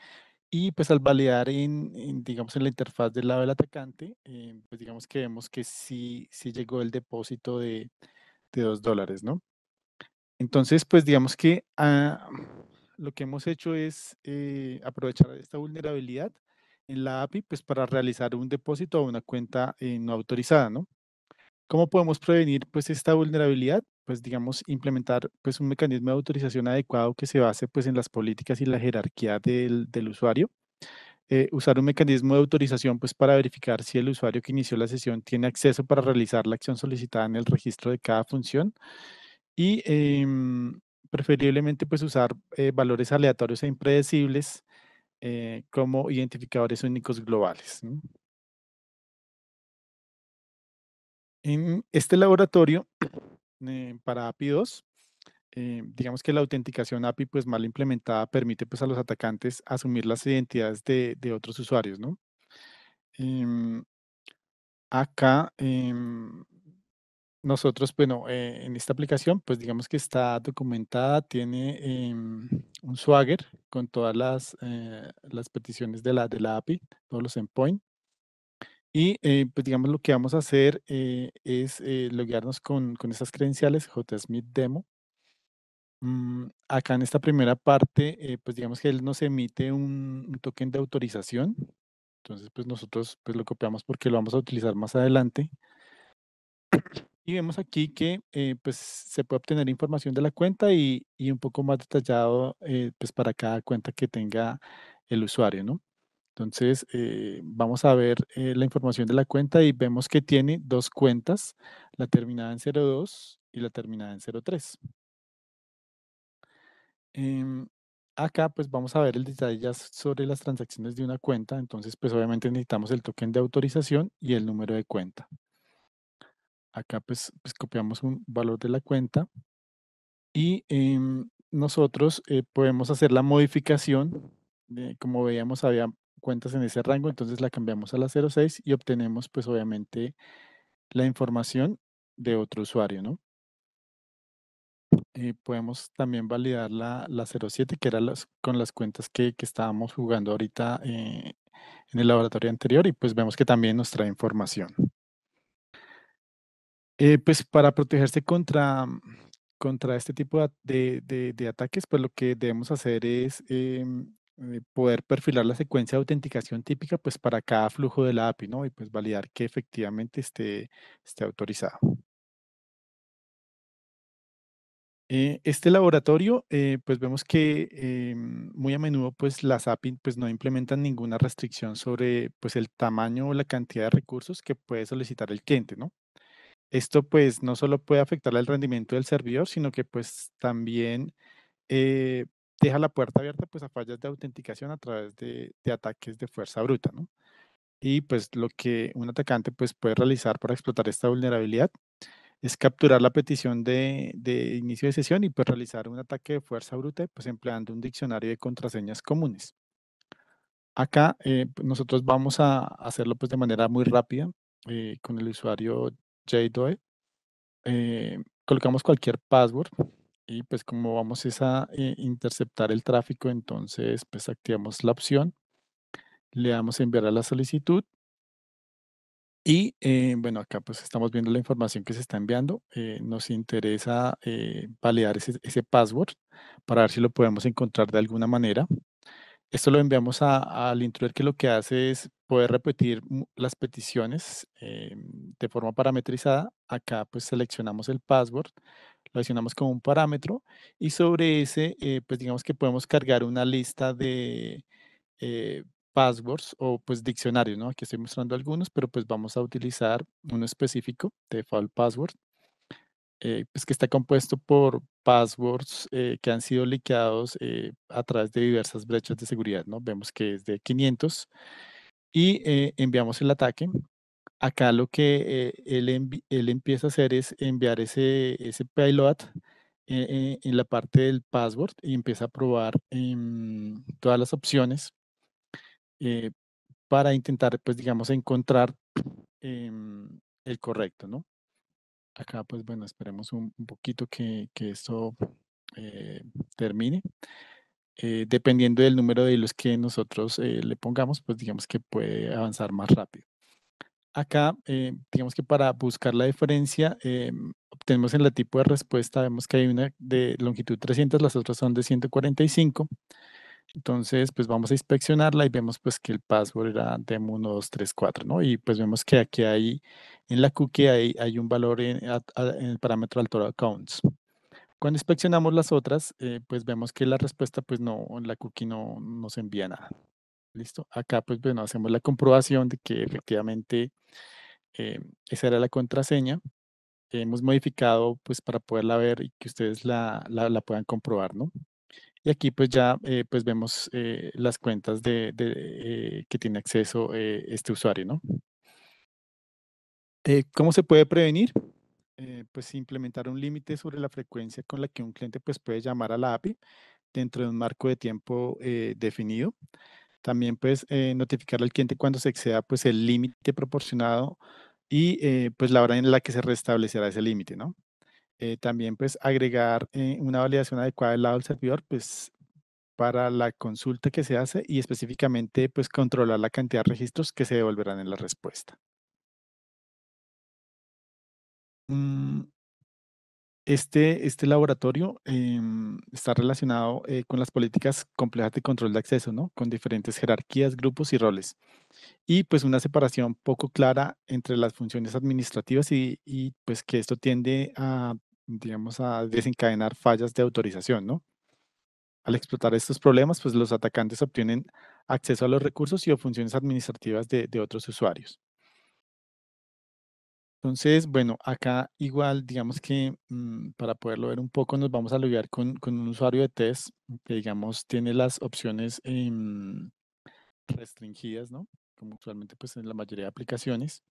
y pues al validar en, digamos en la interfaz del lado del atacante, eh, pues digamos que vemos que sí, sí llegó el depósito de, de 2 dólares, ¿no? Entonces, pues digamos que ah, lo que hemos hecho es eh, aprovechar esta vulnerabilidad en la API pues, para realizar un depósito a una cuenta eh, no autorizada, ¿no? ¿Cómo podemos prevenir pues, esta vulnerabilidad? Pues digamos, implementar pues, un mecanismo de autorización adecuado que se base pues, en las políticas y la jerarquía del, usuario. Eh, usar un mecanismo de autorización pues, para verificar si el usuario que inició la sesión tiene acceso para realizar la acción solicitada en el registro de cada función y em, preferiblemente pues usar eh, valores aleatorios e impredecibles eh, como identificadores únicos globales. En este laboratorio eh, para API 2, digamos que la autenticación API pues mal implementada permite pues a los atacantes asumir las identidades de, otros usuarios, ¿no? Em, acá, em, nosotros, bueno, eh, en esta aplicación, pues digamos que está documentada, tiene em, un swagger con todas las, eh, las peticiones de la, de la API, todos los endpoints. Y eh, pues digamos lo que vamos a hacer es loguearnos con, con credenciales, JSmith Demo. Mm, acá en esta primera parte, pues digamos que él nos emite un, token de autorización. Entonces, pues nosotros pues lo copiamos porque lo vamos a utilizar más adelante. Y vemos aquí que eh, pues, se puede obtener información de la cuenta y, un poco más detallado eh, pues, para cada cuenta que tenga el usuario, Entonces, eh, vamos a ver la información de la cuenta y vemos que tiene dos cuentas, la terminada en 02 y la terminada en 03. Em, acá, pues, vamos a ver el detalle sobre las transacciones de una cuenta. Entonces, pues, obviamente necesitamos el token de autorización y el número de cuenta. Acá pues, pues, copiamos un valor de la cuenta y em, nosotros eh, podemos hacer la modificación. como veíamos, había cuentas en ese rango, entonces la cambiamos a la 06 y obtenemos pues obviamente la información de otro usuario, ¿no? Eh, podemos también validar la, 07, que era las, con las cuentas que, que estábamos jugando ahorita eh, en el laboratorio anterior, y pues vemos que también nos trae información. Eh, pues para protegerse contra, mm, contra este tipo de, ataques, pues lo que debemos hacer es em, eh, poder perfilar la secuencia de autenticación típica pues para cada flujo de la API, ¿no? Y pues validar que efectivamente esté, esté autorizado. Eh, este laboratorio, pues vemos que em, muy a menudo pues las API pues no implementan ninguna restricción sobre pues el tamaño o la cantidad de recursos que puede solicitar el cliente, ¿no? Esto pues no solo puede afectar al rendimiento del servidor, sino que pues también eh, deja la puerta abierta pues a fallas de autenticación a través de, ataques de fuerza bruta, Y pues lo que un atacante pues puede realizar para explotar esta vulnerabilidad es capturar la petición de, inicio de sesión y pues realizar un ataque de fuerza bruta pues empleando un diccionario de contraseñas comunes. Acá eh, nosotros vamos a hacerlo pues de manera muy rápida eh, con el usuario JDOE, eh, colocamos cualquier password y pues como vamos a eh, interceptar el tráfico, entonces pues activamos la opción, le damos enviar a la solicitud y eh, bueno, acá pues estamos viendo la información que se está enviando. nos interesa eh, ese, ese, password para ver si lo podemos encontrar de alguna manera. Esto lo enviamos al intruder que lo que hace es poder repetir las peticiones eh, de forma parametrizada. Acá pues seleccionamos el password, lo adicionamos como un parámetro y sobre ese eh, pues digamos que podemos cargar una lista de eh, passwords o pues diccionarios, Aquí estoy mostrando algunos, pero pues vamos a utilizar uno específico, default password. Eh, pues que está compuesto por passwords eh, que han sido liqueados eh, a través de diversas brechas de seguridad, ¿no? Vemos que es de 500 y enviamos el ataque. Acá lo que él, él, empieza a hacer es enviar ese, ese payload en la parte del password y empieza a probar em, todas las opciones para intentar, pues digamos, encontrar em, el correcto, ¿no? acá, pues bueno, esperemos un, poquito que, que esto eh, termine. Eh, dependiendo del número de hilos que nosotros eh, le pongamos, pues digamos que puede avanzar más rápido. Acá, digamos que para buscar la diferencia, obtenemos en la tipo de respuesta, vemos que hay una de longitud 300, las otras son de 145. Entonces, pues vamos a inspeccionarla y vemos pues que el password era dem1234, ¿no? Y pues vemos que aquí hay, en la cookie hay, hay un valor en, el parámetro altura accounts. Cuando inspeccionamos las otras, eh, pues vemos que la respuesta, pues no, en la cookie no nos envía nada. ¿Listo? Acá, pues bueno, hacemos la comprobación de que efectivamente eh, esa era la contraseña. hemos modificado, pues para poderla ver y que ustedes la, la, la puedan comprobar, ¿no? Y aquí pues ya eh, pues vemos eh, las cuentas de, eh, que tiene acceso este usuario, ¿no? ¿Cómo se puede prevenir? pues implementar un límite sobre la frecuencia con la que un cliente pues puede llamar a la API dentro de un marco de tiempo definido. También pues notificar al cliente cuando se exceda pues el límite proporcionado y pues la hora en la que se restablecerá ese límite, ¿no? Eh, también pues agregar eh, una validación adecuada del lado del servidor pues para la consulta que se hace y específicamente pues controlar la cantidad de registros que se devolverán en la respuesta. Mm, este, este laboratorio em, está relacionado eh, con las políticas complejas de control de acceso, ¿no? Con diferentes jerarquías, grupos y roles. Y pues una separación poco clara entre las funciones administrativas y, y pues que esto tiende a digamos, a desencadenar fallas de autorización, ¿no? Al explotar estos problemas, pues los atacantes obtienen acceso a los recursos y o funciones administrativas de, otros usuarios. Entonces, bueno, acá igual, digamos que mm, para poderlo ver un poco, nos vamos a lograr con, un usuario de test que, digamos, tiene las opciones em, restringidas, ¿no? Como usualmente, pues, en la mayoría de aplicaciones.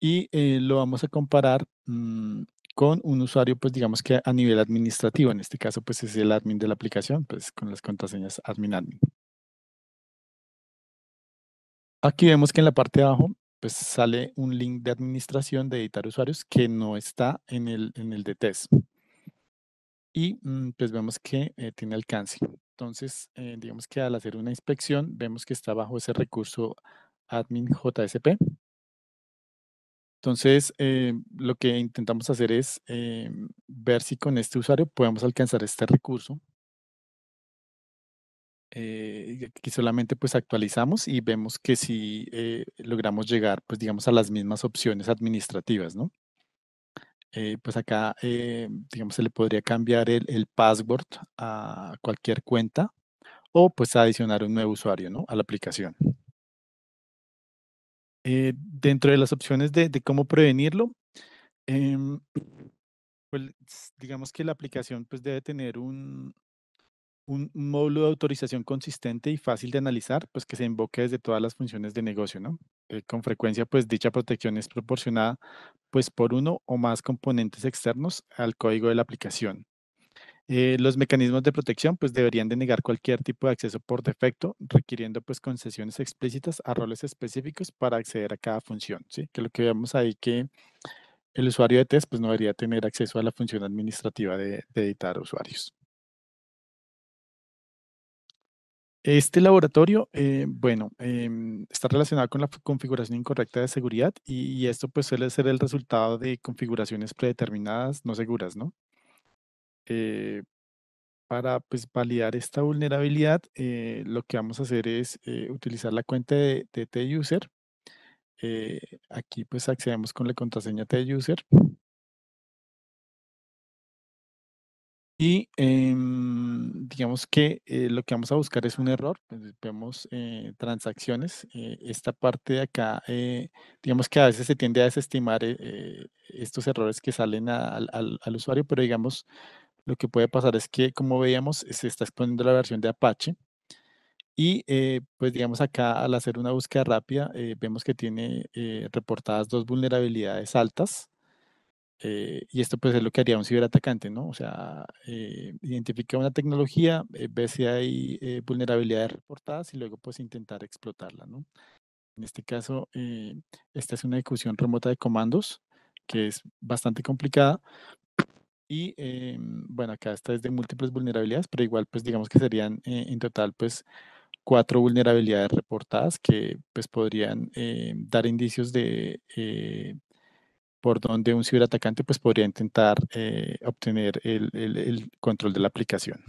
Y eh, lo vamos a comparar mm, con un usuario, pues digamos que a nivel administrativo, en este caso, pues es el admin de la aplicación, pues con las contraseñas admin admin. Aquí vemos que en la parte de abajo, pues sale un link de administración de editar usuarios que no está en el, en el de test. Y mm, pues vemos que eh, tiene alcance. Entonces, eh, digamos que al hacer una inspección, vemos que está bajo ese recurso admin JSP entonces, eh, lo que intentamos hacer es eh, ver si con este usuario podemos alcanzar este recurso. Eh, aquí solamente pues actualizamos y vemos que si logramos llegar pues, digamos a las mismas opciones administrativas, ¿no? pues acá digamos se le podría cambiar el, password a cualquier cuenta o pues adicionar un nuevo usuario, A la aplicación. Eh, dentro de las opciones de, cómo prevenirlo, em, pues, digamos que la aplicación pues debe tener un, módulo de autorización consistente y fácil de analizar, pues que se invoque desde todas las funciones de negocio, ¿no? Eh, con frecuencia, pues dicha protección es proporcionada pues por uno o más componentes externos al código de la aplicación. Eh, los mecanismos de protección pues deberían denegar cualquier tipo de acceso por defecto, requiriendo pues concesiones explícitas a roles específicos para acceder a cada función, ¿sí? Que lo que vemos ahí que el usuario de test pues no debería tener acceso a la función administrativa de, editar usuarios. Este laboratorio, eh, bueno, em, está relacionado con la configuración incorrecta de seguridad y, y, esto pues suele ser el resultado de configuraciones predeterminadas no seguras, ¿no? Eh, para pues, validar esta vulnerabilidad, eh, lo que vamos a hacer es eh, utilizar la cuenta de, T-User aquí pues accedemos con la contraseña T-User Y em, digamos que lo que vamos a buscar es un error. Pues, vemos transacciones. esta parte de acá, digamos que a veces se tiende a desestimar estos errores que salen al usuario, pero digamos lo que puede pasar es que, como veíamos, se está exponiendo la versión de Apache. Y eh, pues digamos acá al hacer una búsqueda rápida, eh, vemos que tiene eh, reportadas dos vulnerabilidades altas. y esto pues es lo que haría un ciberatacante, ¿no? O sea, identifica una tecnología, ve si hay vulnerabilidades reportadas y luego pues intentar explotarla, ¿no? En este caso, esta es una ejecución remota de comandos que es bastante complicada, y em, bueno, acá esta es de múltiples vulnerabilidades, pero igual pues digamos que serían eh, en total pues cuatro vulnerabilidades reportadas que pues podrían eh, dar indicios de eh, por donde un ciberatacante pues podría intentar obtener el control de la aplicación.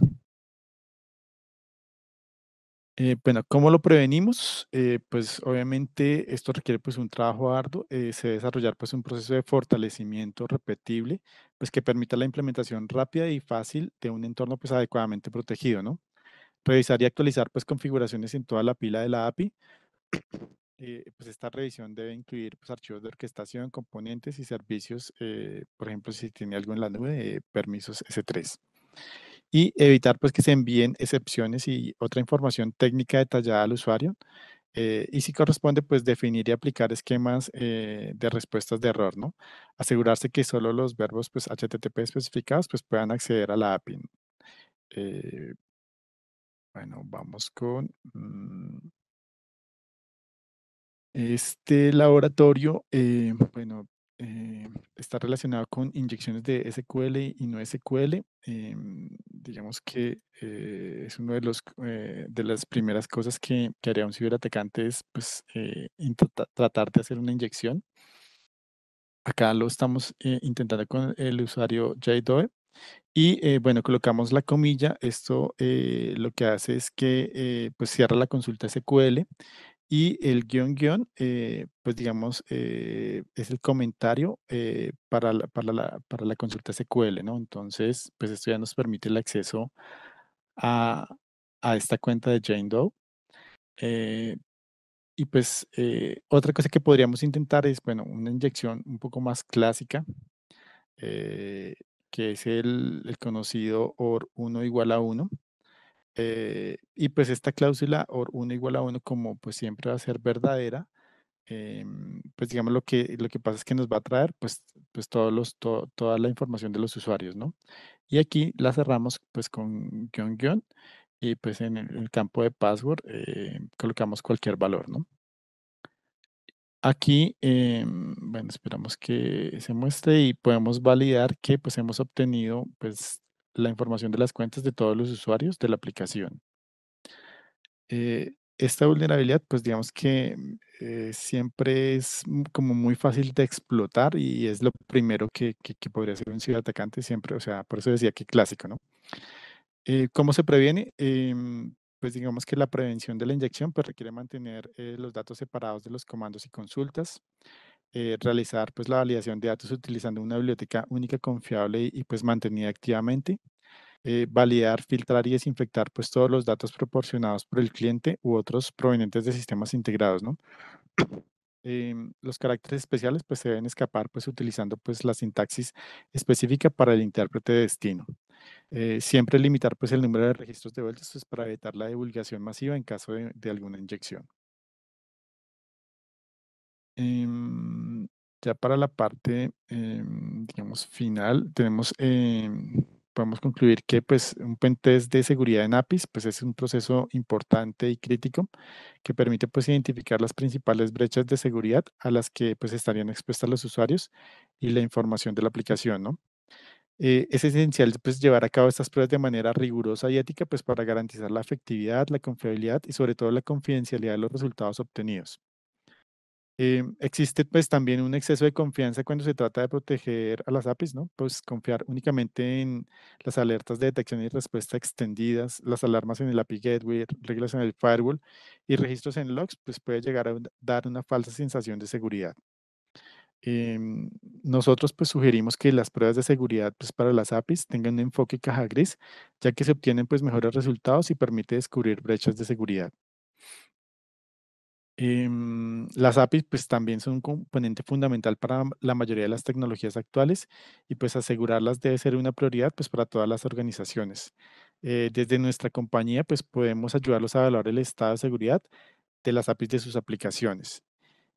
Eh, bueno, ¿cómo lo prevenimos? Eh, pues obviamente esto requiere pues un trabajo arduo, eh, se desarrollar pues un proceso de fortalecimiento repetible, pues que permita la implementación rápida y fácil de un entorno pues adecuadamente protegido, ¿no? Revisar y actualizar pues configuraciones en toda la pila de la API. pues esta revisión debe incluir pues, archivos de orquestación, componentes y servicios, por ejemplo, si tiene algo en la nube, permisos S3 y evitar pues que se envíen excepciones y otra información técnica detallada al usuario. Eh, y si corresponde, pues definir y aplicar esquemas eh, de respuestas de error, ¿no? Asegurarse que solo los verbos pues, HTTP especificados pues, puedan acceder a la API. Eh, bueno, vamos con... Mm. este laboratorio, bueno, eh, está relacionado con inyecciones de SQL y no SQL. Em, digamos que eh, es una de, los, eh, de las primeras cosas que, que, haría un ciberatacante es pues, tratar de hacer una inyección. Acá lo estamos intentando con el usuario JDoe. Y bueno, colocamos la comilla. Esto lo que hace es que pues cierra la consulta SQL y el guión guión, eh, pues digamos, eh, es el comentario eh, para, la, consulta SQL, ¿no? Entonces, pues esto ya nos permite el acceso a, esta cuenta de Jane Doe. y pues otra cosa que podríamos intentar es, bueno, una inyección un poco más clásica, que es el, el conocido OR 1 igual a 1. Eh, y pues esta cláusula OR 1 igual a 1, como pues siempre va a ser verdadera, em, pues digamos lo que, lo que pasa es que nos va a traer pues, pues todos los, toda la información de los usuarios, ¿no? Y aquí la cerramos pues con guión guión y pues en el, campo de password eh, colocamos cualquier valor, ¿no? Aquí, em, bueno, esperamos que se muestre y podemos validar que pues hemos obtenido pues la información de las cuentas de todos los usuarios de la aplicación. Eh, esta vulnerabilidad, pues digamos que mm, eh, siempre es como muy fácil de explotar y es lo primero que, que, podría hacer un ciberatacante siempre, o sea, por eso decía que clásico, ¿no? Eh, ¿Cómo se previene? Em, pues digamos que la prevención de la inyección pues requiere mantener los datos separados de los comandos y consultas, eh, realizar pues, la validación de datos utilizando una biblioteca única, confiable y, pues mantenida activamente. Eh, validar, filtrar y desinfectar pues, todos los datos proporcionados por el cliente u otros provenientes de sistemas integrados. ¿no? Em, los caracteres especiales pues, se deben escapar pues, utilizando pues, la sintaxis específica para el intérprete de destino. Eh, siempre limitar pues, el número de registros de vueltas pues, para evitar la divulgación masiva en caso de alguna inyección. Em, ya para la parte, em, digamos, final, tenemos, em, podemos concluir que pues, un pentest de seguridad en APIs pues, es un proceso importante y crítico que permite pues, identificar las principales brechas de seguridad a las que pues, estarían expuestas los usuarios y la información de la aplicación. ¿no? Eh, es esencial pues, llevar a cabo estas pruebas de manera rigurosa y ética pues, para garantizar la efectividad, la confiabilidad y sobre todo la confidencialidad de los resultados obtenidos. Eh, existe pues también un exceso de confianza cuando se trata de proteger a las APIs, ¿no? Pues confiar únicamente en las alertas de detección y respuesta extendidas, las alarmas en el API Gateway, reglas en el firewall y registros en logs, pues puede llegar a dar una falsa sensación de seguridad. Em, nosotros pues sugerimos que las pruebas de seguridad pues, para las APIs tengan un enfoque caja gris, ya que se obtienen pues mejores resultados y permite descubrir brechas de seguridad. Em, las APIs pues también son un componente fundamental para la mayoría de las tecnologías actuales y pues asegurarlas debe ser una prioridad pues para todas las organizaciones. Eh, desde nuestra compañía pues podemos ayudarlos a evaluar el estado de seguridad de las APIs de sus aplicaciones.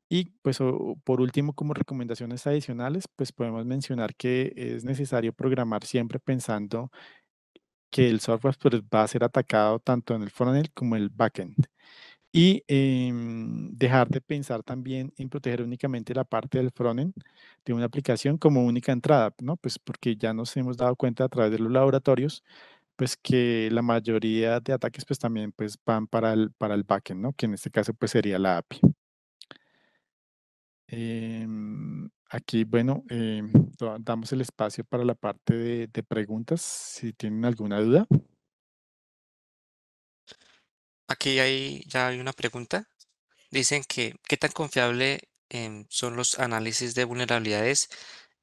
Y pues por último, como recomendaciones adicionales, pues podemos mencionar que es necesario programar siempre pensando que el software pues, va a ser atacado tanto en el frontend como en el backend y em, dejar de pensar también en proteger únicamente la parte del frontend de una aplicación como única entrada, ¿no? Pues porque ya nos hemos dado cuenta a través de los laboratorios, pues que la mayoría de ataques pues también pues van para el, para el backend, ¿no? Que en este caso pues sería la API. Em, aquí, bueno, em, damos el espacio para la parte de preguntas, si tienen alguna duda. Aquí hay, ya hay una pregunta. Dicen que, ¿qué tan confiable em, son los análisis de vulnerabilidades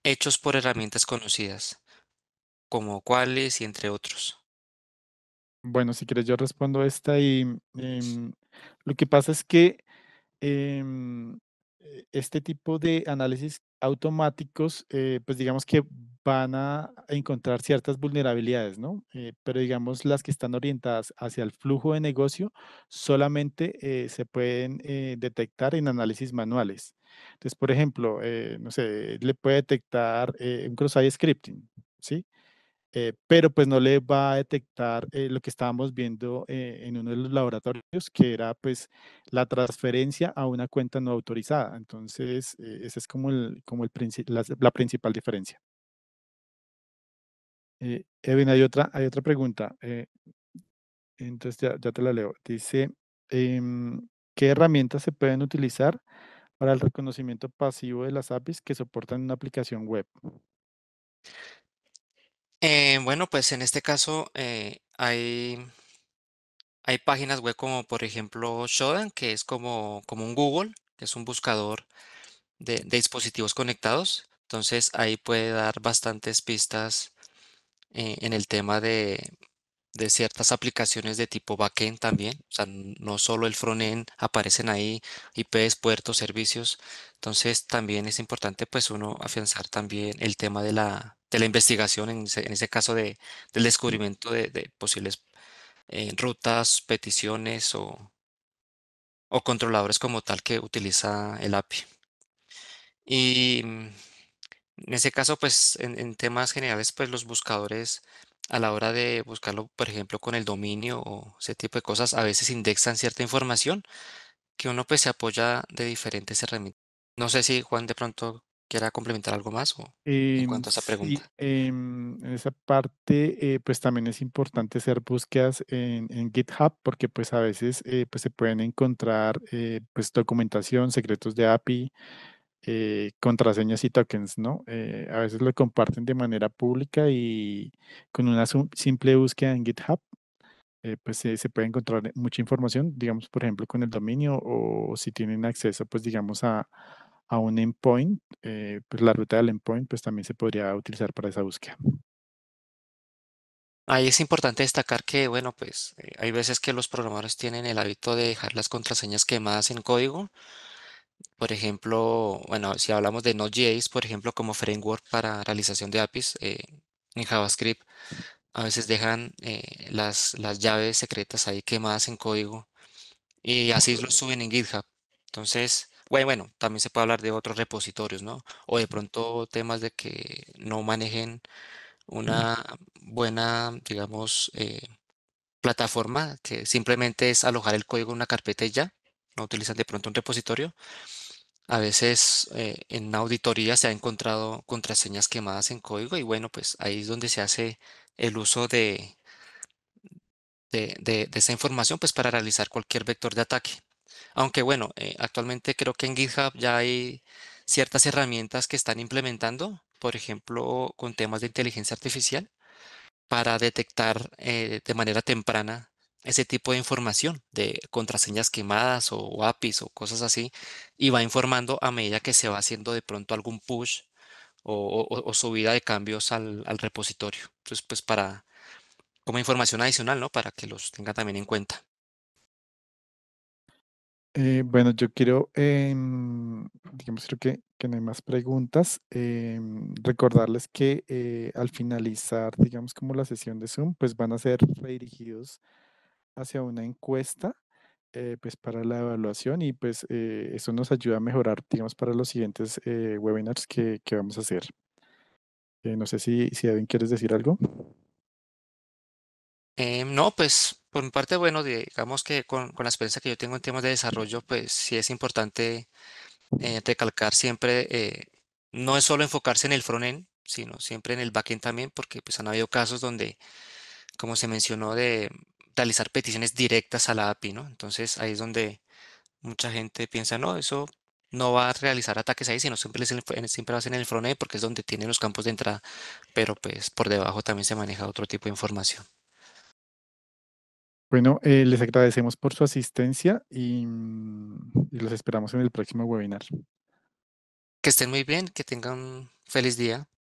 hechos por herramientas conocidas, como cuáles y entre otros? Bueno, si quieres yo respondo esta y mm, em, lo que pasa es que em, e, este tipo de análisis automáticos, eh, pues digamos que van a encontrar ciertas vulnerabilidades, ¿no? Eh, pero digamos, las que están orientadas hacia el flujo de negocio solamente eh, se pueden eh, detectar en análisis manuales. Entonces, por ejemplo, no sé, le puede detectar un cross-site scripting, ¿sí? pero pues no le va a detectar lo que estábamos viendo en uno de los laboratorios, que era pues la transferencia a una cuenta no autorizada. Entonces, esa es como, el, como el, la principal diferencia. Eh, hay otra, hay otra pregunta. Eh, entonces ya, te la leo. Dice, em, ¿qué herramientas se pueden utilizar para el reconocimiento pasivo de las APIs que soportan una aplicación web? Eh, bueno, pues en este caso eh, hay, hay páginas web como por ejemplo Shodan, que es como, como un Google, que es un buscador de dispositivos conectados. Entonces ahí puede dar bastantes pistas eh, en el tema de, de ciertas aplicaciones de tipo backend también, o sea, no solo el frontend, aparecen ahí IPs, puertos, servicios, entonces también es importante pues uno afianzar también el tema de la, investigación, en ese, caso de, del descubrimiento de, posibles eh, rutas, peticiones o, o controladores como tal que utiliza el API. Y mm, en ese caso, pues en, temas generales, pues los buscadores a la hora de buscarlo, por ejemplo, con el dominio o ese tipo de cosas, a veces indexan cierta información que uno pues se apoya de diferentes herramientas. No sé si Juan de pronto quiera complementar algo más en em, cuanto a esa pregunta. Em, en esa parte, eh, pues también es importante hacer búsquedas en, GitHub porque pues a veces eh, pues se pueden encontrar eh, pues documentación, secretos de API, eh, contraseñas y tokens, ¿no? Eh, a veces lo comparten de manera pública y con una simple búsqueda en GitHub, eh, pues se puede encontrar mucha información, digamos, por ejemplo, con el dominio o, si tienen acceso, pues digamos, a, a un endpoint, pues la ruta del endpoint, pues también se podría utilizar para esa búsqueda. Ahí es importante destacar que, bueno, pues hay veces que los programadores tienen el hábito de dejar las contraseñas quemadas en código, por ejemplo, bueno, si hablamos de Node.js, por ejemplo, como framework para realización de APIs eh, en JavaScript, a veces dejan eh, las, llaves secretas ahí quemadas en código y así lo suben en GitHub. Entonces, bueno, bueno, también se puede hablar de otros repositorios, ¿no? O de pronto temas de que no manejen una buena, digamos, eh, plataforma que simplemente es alojar el código en una carpeta y ya no utilizan de pronto un repositorio. A veces eh, en auditoría se ha encontrado contraseñas quemadas en código y bueno, pues ahí es donde se hace el uso de, de, esa información pues para realizar cualquier vector de ataque. Aunque bueno, eh, actualmente creo que en GitHub ya hay ciertas herramientas que están implementando, por ejemplo, con temas de inteligencia artificial, para detectar eh, de manera temprana ese tipo de información de contraseñas quemadas o APIs o cosas así y va informando a medida que se va haciendo de pronto algún push o, subida de cambios al, repositorio. Entonces, pues para como información adicional, ¿no? Para que los tenga también en cuenta. Eh, bueno, yo quiero, em, digamos, creo que, que, no hay más preguntas. Em, recordarles que eh, al finalizar, digamos, como la sesión de Zoom, pues van a ser redirigidos hacia una encuesta eh, pues para la evaluación y pues eh, eso nos ayuda a mejorar, digamos, para los siguientes eh, webinars que, vamos a hacer. no sé si, si Edwin quieres decir algo. no, pues por mi parte, bueno, digamos que con, la experiencia que yo tengo en temas de desarrollo, pues sí es importante recalcar siempre, no es solo enfocarse en el frontend, sino siempre en el backend también, porque pues han habido casos donde, como se mencionó, de realizar peticiones directas a la API, ¿no? Entonces ahí es donde mucha gente piensa, no, eso no va a realizar ataques ahí, sino siempre, siempre va a ser en el frontend porque es donde tienen los campos de entrada, pero pues por debajo también se maneja otro tipo de información. Bueno, eh, les agradecemos por su asistencia y, mm, y los esperamos en el próximo webinar. Que estén muy bien, que tengan un feliz día.